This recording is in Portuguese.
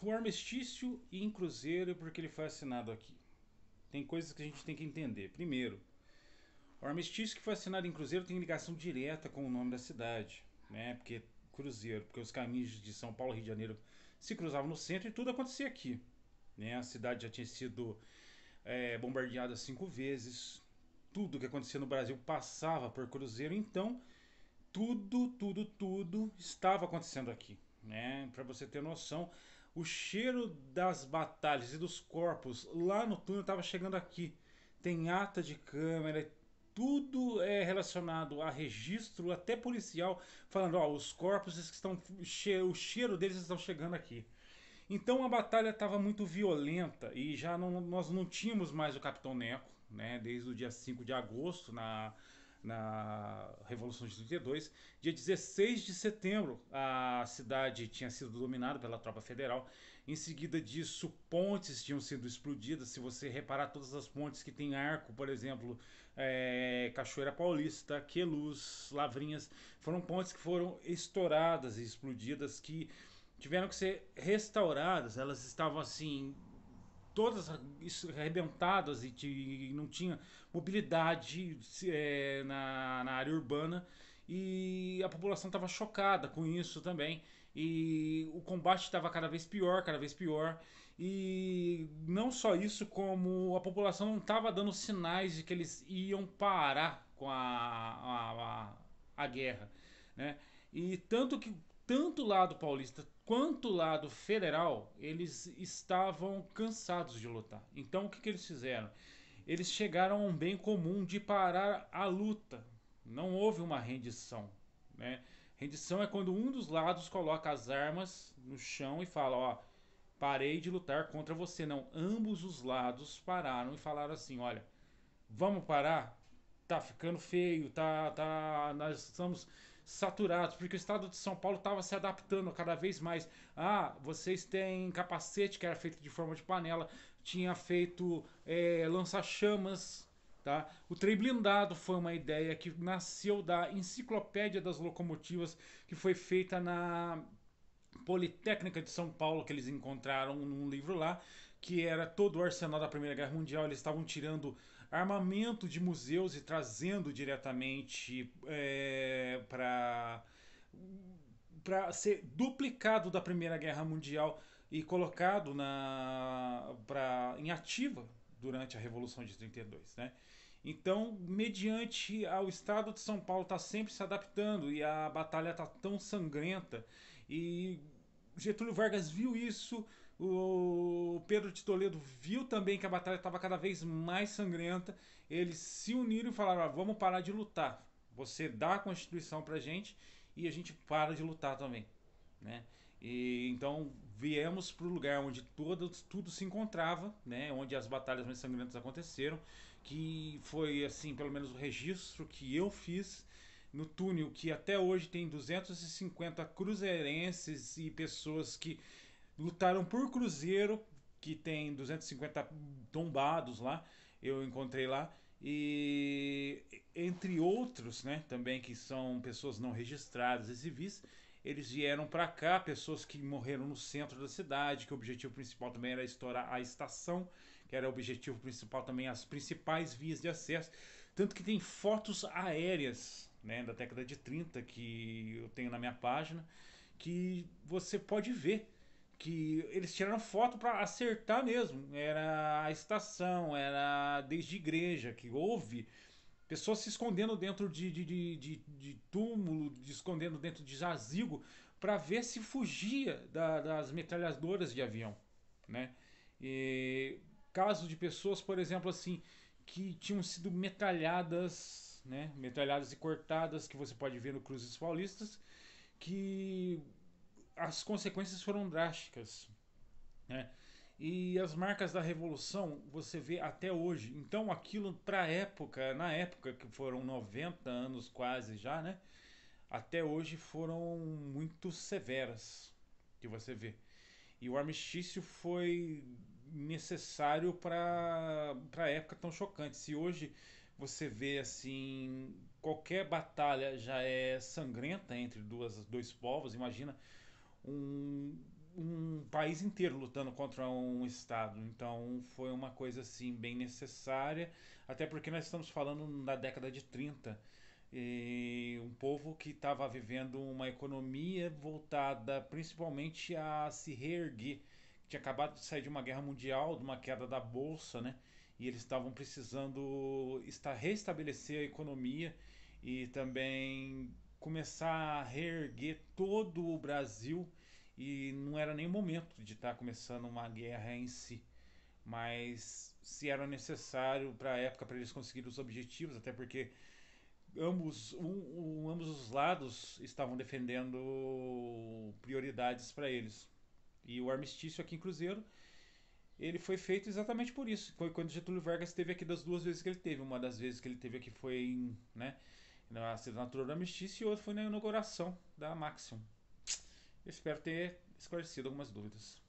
o armistício e em Cruzeiro porque ele foi assinado aqui. Tem coisas que a gente tem que entender. Primeiro, o armistício que foi assinado em Cruzeiro tem ligação direta com o nome da cidade, né? Porque Cruzeiro, porque os caminhos de São Paulo e Rio de Janeiro se cruzavam no centro e tudo acontecia aqui, né? A cidade já tinha sido é, bombardeada cinco vezes, tudo que acontecia no Brasil passava por Cruzeiro, então tudo, tudo, tudo estava acontecendo aqui, né? Para você ter noção, o cheiro das batalhas e dos corpos lá no túnel estava chegando aqui. Tem ata de câmera, tudo é relacionado a registro, até policial, falando, ó, os corpos estão o cheiro deles estão chegando aqui. Então a batalha estava muito violenta e já não, nós não tínhamos mais o Capitão Neco, né? Desde o dia 5 de agosto na na Revolução de 32. Dia 16 de setembro, a cidade tinha sido dominada pela tropa federal. Em seguida disso, pontes tinham sido explodidas. Se você reparar, todas as pontes que tem arco, por exemplo, é, Cachoeira Paulista, Queluz, Lavrinhas, foram pontes que foram estouradas e explodidas que tiveram que ser restauradas. Elas estavam assim todas arrebentadas e, não tinha mobilidade é, na, na área urbana e a população estava chocada com isso também. E o combate estava cada vez pior, cada vez pior. E não só isso, como a população não estava dando sinais de que eles iam parar com a, a, a, a guerra. Né? E tanto que tanto o lado paulista quanto o lado federal, eles estavam cansados de lutar. Então o que, que eles fizeram? Eles chegaram a um bem comum de parar a luta. Não houve uma rendição. Né? Rendição é quando um dos lados coloca as armas no chão e fala: Ó, parei de lutar contra você. Não, ambos os lados pararam e falaram assim: Olha, vamos parar? Tá ficando feio, tá, tá, nós estamos saturados, porque o estado de São Paulo estava se adaptando cada vez mais. Ah, vocês têm capacete que era feito de forma de panela, tinha feito é, lança-chamas. Tá? O trem blindado foi uma ideia que nasceu da enciclopédia das locomotivas que foi feita na Politécnica de São Paulo, que eles encontraram num livro lá, que era todo o arsenal da Primeira Guerra Mundial. Eles estavam tirando armamento de museus e trazendo diretamente é, para para ser duplicado da Primeira Guerra Mundial e colocado na pra, em ativa durante a Revolução de 32, né? Então, mediante ao Estado de São Paulo está sempre se adaptando e a batalha está tão sangrenta e Getúlio Vargas viu isso o Pedro de Toledo viu também que a batalha estava cada vez mais sangrenta. Eles se uniram e falaram: ah, vamos parar de lutar. Você dá a Constituição para gente e a gente para de lutar também, né? E, então viemos para o lugar onde todo, tudo se encontrava, né? onde as batalhas mais sangrentas aconteceram, que foi assim, pelo menos o registro que eu fiz no túnel, que até hoje tem 250 cruzeirenses e pessoas que lutaram por cruzeiro, que tem 250 tombados lá, eu encontrei lá. E entre outros, né, também que são pessoas não registradas e civis, eles vieram para cá, pessoas que morreram no centro da cidade, que o objetivo principal também era estourar a estação, que era o objetivo principal também as principais vias de acesso. Tanto que tem fotos aéreas, né, da década de 30 que eu tenho na minha página, que você pode ver que eles tiraram foto para acertar mesmo. Era a estação, era desde igreja que houve pessoas se escondendo dentro de, de, de, de túmulo, de escondendo dentro de jazigo para ver se fugia da, das metralhadoras de avião, né? E caso de pessoas, por exemplo, assim, que tinham sido metralhadas, né? Metralhadas e cortadas que você pode ver no Cruzes Paulistas, que as consequências foram drásticas. Né? E as marcas da Revolução você vê até hoje. Então aquilo para época, na época que foram 90 anos quase já, né? Até hoje foram muito severas que você vê. E o armistício foi necessário para a época tão chocante. Se hoje você vê assim, qualquer batalha já é sangrenta entre duas, dois povos, imagina um, um país inteiro lutando contra um Estado. Então foi uma coisa assim bem necessária, até porque nós estamos falando na década de 30. E um povo que estava vivendo uma economia voltada principalmente a se reerguer, tinha acabado de sair de uma guerra mundial, de uma queda da bolsa, né? E eles estavam precisando restabelecer a economia e também começar a reerguer todo o Brasil e não era nem o momento de estar tá começando uma guerra em si. Mas se era necessário para a época para eles conseguirem os objetivos, até porque ambos, um, um, ambos os lados estavam defendendo prioridades para eles. E o armistício aqui em Cruzeiro, ele foi feito exatamente por isso. Foi quando Getúlio Vargas esteve aqui das duas vezes que ele teve. Uma das vezes que ele teve aqui foi em, né, na assinatura é da Amnistia e outro foi na inauguração da Maxion. espero ter esclarecido algumas dúvidas.